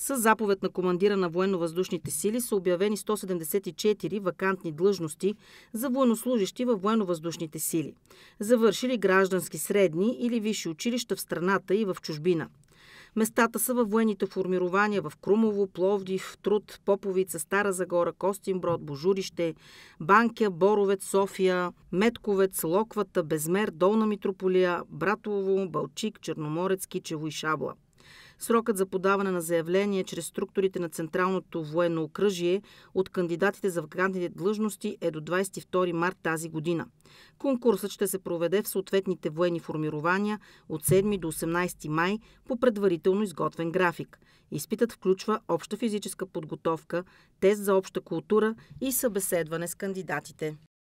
С заповед на командира на военновъздушните сили са обявени 174 вакантни длъжности за военнослужащи във военновъздушните сили, завършили граждански средни или висши училища в страната и в чужбина. Местата са във военните формирования в Крумово, Пловдив, Труд, Поповица, Стара Загора, Костинброд, Божурище, Банкя, Боровец, София, Метковец, Локвата, Безмер, Долна Митрополия, Братово, Балчик, Черноморец, Кичево и Шабла. Срокът за подаване на заявление чрез структурите на Централното военно окръжие от кандидатите за вакантните длъжности е до 22 март тази година. Конкурсът ще се проведе в съответните военни формирования от 7 до 18 май по предварително изготвен график. Изпитът включва обща физическа подготовка, тест за обща култура и събеседване с кандидатите.